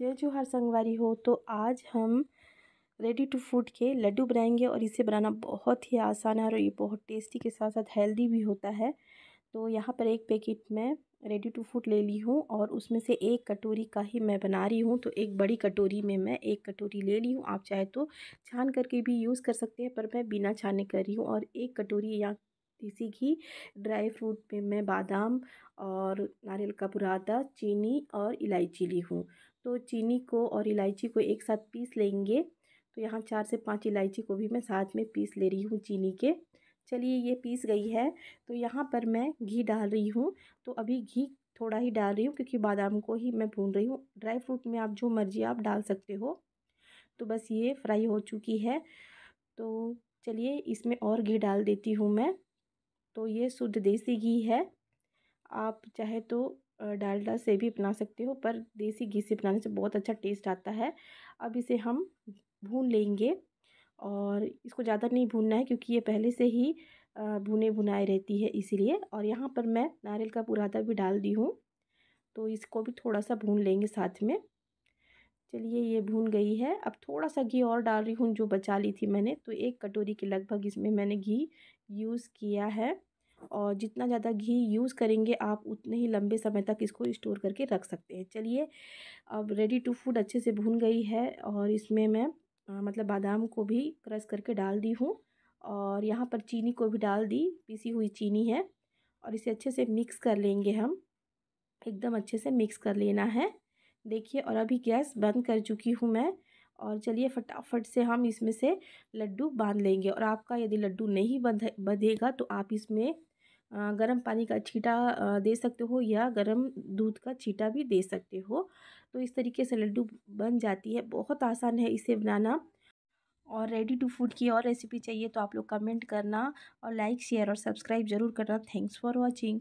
जय जोहार संगवारी हो तो आज हम रेडी टू फूड के लड्डू बनाएंगे और इसे बनाना बहुत ही आसान है और ये बहुत टेस्टी के साथ साथ हेल्दी भी होता है तो यहाँ पर एक पैकेट में रेडी टू फूड ले ली हूँ और उसमें से एक कटोरी का ही मैं बना रही हूँ तो एक बड़ी कटोरी में मैं एक कटोरी ले ली हूँ आप चाहे तो छान करके भी यूज़ कर सकते हैं पर मैं बिना छाने कर रही हूँ और एक कटोरी यहाँ देसी घी ड्राई फ्रूट पे मैं बादाम और नारियल का बुरादा चीनी और इलायची ली हूँ तो चीनी को और इलायची को एक साथ पीस लेंगे तो यहाँ चार से पाँच इलायची को भी मैं साथ में पीस ले रही हूँ चीनी के चलिए ये पीस गई है तो यहाँ पर मैं घी डाल रही हूँ तो अभी घी थोड़ा ही डाल रही हूँ क्योंकि बादाम को ही मैं भून रही हूँ ड्राई फ्रूट में आप जो मर्ज़ी आप डाल सकते हो तो बस ये फ्राई हो चुकी है तो चलिए इसमें और घी डाल देती हूँ मैं तो ये शुद्ध देसी घी है आप चाहे तो डालडा से भी बना सकते हो पर देसी घी से बनाने से बहुत अच्छा टेस्ट आता है अब इसे हम भून लेंगे और इसको ज़्यादा नहीं भूनना है क्योंकि ये पहले से ही भुने भुनाई रहती है इसीलिए और यहाँ पर मैं नारियल का पुराता भी डाल दी हूँ तो इसको भी थोड़ा सा भून लेंगे साथ में चलिए ये भून गई है अब थोड़ा सा घी और डाल रही हूँ जो बचा ली थी मैंने तो एक कटोरी के लगभग इसमें मैंने घी यूज़ किया है और जितना ज़्यादा घी यूज़ करेंगे आप उतने ही लंबे समय तक इसको स्टोर करके रख सकते हैं चलिए अब रेडी टू फूड अच्छे से भून गई है और इसमें मैं आ, मतलब बादाम को भी क्रश करके डाल दी हूँ और यहाँ पर चीनी को भी डाल दी पीसी हुई चीनी है और इसे अच्छे से मिक्स कर लेंगे हम एकदम अच्छे से मिक्स कर लेना है देखिए और अभी गैस बंद कर चुकी हूँ मैं और चलिए फटाफट से हम इसमें से लड्डू बांध लेंगे और आपका यदि लड्डू नहीं बंध बंधेगा तो आप इसमें गर्म पानी का छीटा दे सकते हो या गर्म दूध का छीटा भी दे सकते हो तो इस तरीके से लड्डू बन जाती है बहुत आसान है इसे बनाना और रेडी टू फूड की और रेसिपी चाहिए तो आप लोग कमेंट करना और लाइक शेयर और सब्सक्राइब ज़रूर करना थैंक्स फॉर वॉचिंग